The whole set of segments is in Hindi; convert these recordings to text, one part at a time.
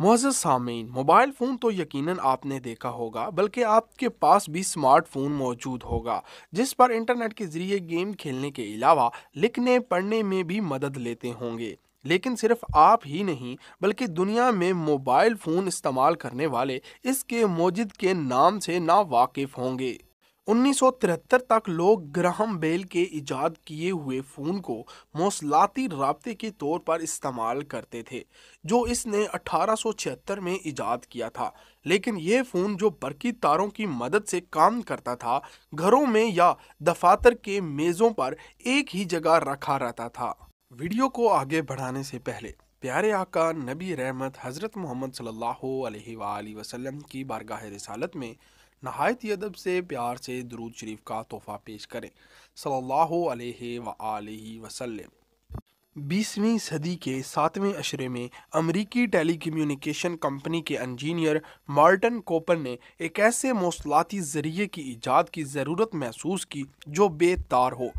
मोज़ सामीन मोबाइल फ़ोन तो यकीनन आपने देखा होगा बल्कि आपके पास भी स्मार्टफोन मौजूद होगा जिस पर इंटरनेट के ज़रिए गेम खेलने के अलावा लिखने पढ़ने में भी मदद लेते होंगे लेकिन सिर्फ आप ही नहीं बल्कि दुनिया में मोबाइल फ़ोन इस्तेमाल करने वाले इसके मौजद के नाम से ना वाकिफ़ होंगे 1973 तक लोग ग्राहम बेल के इजाद किए हुए फ़ोन को मौसलाती रबते के तौर पर इस्तेमाल करते थे जो इसने 1876 में इजाद किया था लेकिन ये फ़ोन जो बरकी तारों की मदद से काम करता था घरों में या दफातर के मेज़ों पर एक ही जगह रखा रहता था वीडियो को आगे बढ़ाने से पहले प्यारे आका नबी रहमत हज़रत मोहम्मद सल्ला वसलम की बारगाह रसालत में नहायत अदब से प्यार से दरूद शरीफ का तोहफ़ा पेश करें सल्लल्लाहु अलैहि वसल्लम बीसवीं सदी के सातवें अशरे में टेली टेलीकम्युनिकेशन कंपनी के इंजीनियर मार्टन कोपर ने एक ऐसे मौसलाती ज़रिए की ईजाद की ज़रूरत महसूस की जो बेतार हो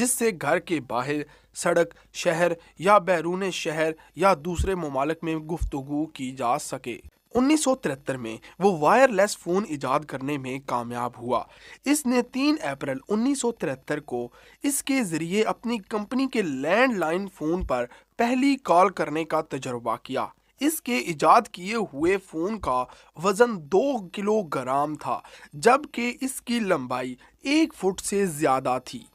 जिससे घर के बाहर सड़क शहर या बैरून शहर या दूसरे ममालक में गुफ्तु की जा सके उन्नीस में वो वायरलेस फ़ोन इजाद करने में कामयाब हुआ इसने 3 अप्रैल उन्नीस को इसके ज़रिए अपनी कंपनी के लैंडलाइन फ़ोन पर पहली कॉल करने का तजर्बा किया इसके इजाद किए हुए फ़ोन का वज़न दो किलोग्राम था जबकि इसकी लंबाई एक फुट से ज़्यादा थी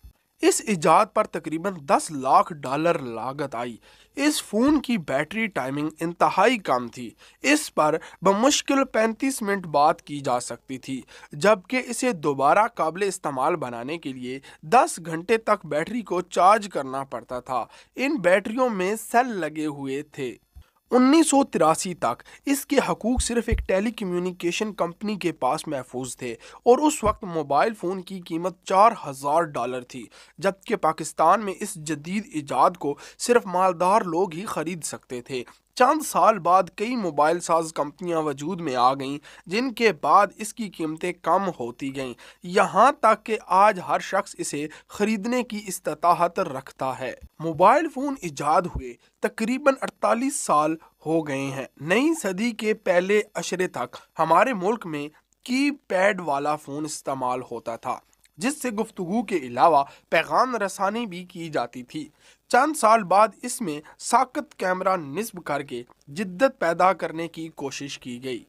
इस इजाद पर तकरीबन 10 लाख डॉलर लागत आई इस फ़ोन की बैटरी टाइमिंग इंतहाई कम थी इस पर बमुश्किल 35 मिनट बात की जा सकती थी जबकि इसे दोबारा काबिल इस्तेमाल बनाने के लिए 10 घंटे तक बैटरी को चार्ज करना पड़ता था इन बैटरियों में सेल लगे हुए थे उन्नीस तक इसके हकूक सिर्फ एक टेली कम्यूनिकेशन कंपनी के पास महफूज थे और उस वक्त मोबाइल फ़ोन की कीमत चार हज़ार डॉलर थी जबकि पाकिस्तान में इस जदीद ईजाद को सिर्फ मालदार लोग ही ख़रीद सकते थे चंद साल बाद कई मोबाइल साज कंपनियां वजूद में आ गईं जिनके बाद इसकी कीमतें कम होती गईं यहाँ तक कि आज हर शख्स इसे ख़रीदने की इस्तात रखता है मोबाइल फ़ोन इजाद हुए तकरीबन 48 साल हो गए हैं नई सदी के पहले अशरे तक हमारे मुल्क में की पैड वाला फ़ोन इस्तेमाल होता था जिससे गुफ्तु के अलावा पैगाम रसानी भी की जाती थी चंद साल बाद इसमें साकत कैमरा निस्ब करके जिद्दत पैदा करने की कोशिश की गई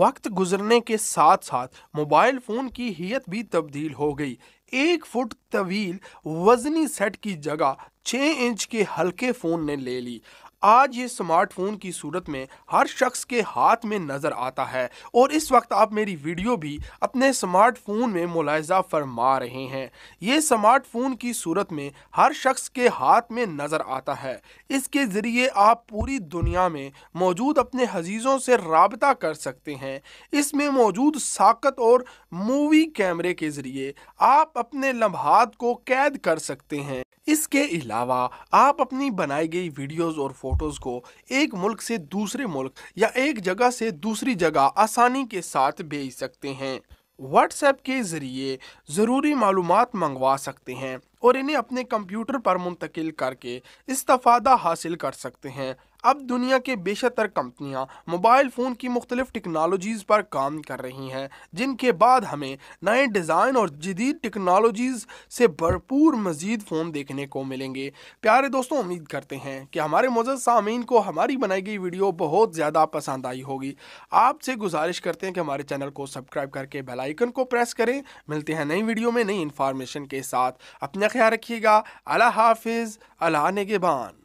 वक्त गुजरने के साथ साथ मोबाइल फ़ोन की हियत भी तब्दील हो गई एक फुट तवील वजनी सेट की जगह छः इंच के हल्के फ़ोन ने ले ली आज ये स्मार्टफोन की सूरत में हर शख्स के हाथ में नज़र आता है और इस वक्त आप मेरी वीडियो भी अपने स्मार्टफोन में मुलायजा फरमा रहे हैं ये स्मार्टफोन की सूरत में हर शख्स के हाथ में नज़र आता है इसके ज़रिए आप पूरी दुनिया में मौजूद अपने हजीज़ों से रबता कर सकते हैं इसमें मौजूद साकत और मूवी कैमरे के ज़रिए आप अपने लम्हात को कैद कर सकते हैं इसके अलावा आप अपनी बनाई गई वीडियोस और फोटोज़ को एक मुल्क से दूसरे मुल्क या एक जगह से दूसरी जगह आसानी के साथ भेज सकते हैं व्हाट्सएप के ज़रिए ज़रूरी मालूम मंगवा सकते हैं और इन्हें अपने कंप्यूटर पर मुंतकिल करके इस्तफादा हासिल कर सकते हैं अब दुनिया के बेशतर कंपनियां मोबाइल फ़ोन की मुख्तलिफ टेक्नोलॉजीज़ पर काम कर रही हैं जिनके बाद हमें नए डिज़ाइन और जदीद टेक्नोलॉजीज़ से भरपूर मज़ीद फ़ोन देखने को मिलेंगे प्यारे दोस्तों उम्मीद करते हैं कि हमारे मज़द सामीन को हमारी बनाई गई वीडियो बहुत ज़्यादा पसंद आई होगी आपसे गुजारिश करते हैं कि हमारे चैनल को सब्सक्राइब करके बेलाइकन को प्रेस करें मिलते हैं नई वीडियो में नई इन्फॉर्मेशन के साथ अपने ख्याल रखिएगा अला हाफिज़ अला नेगेबान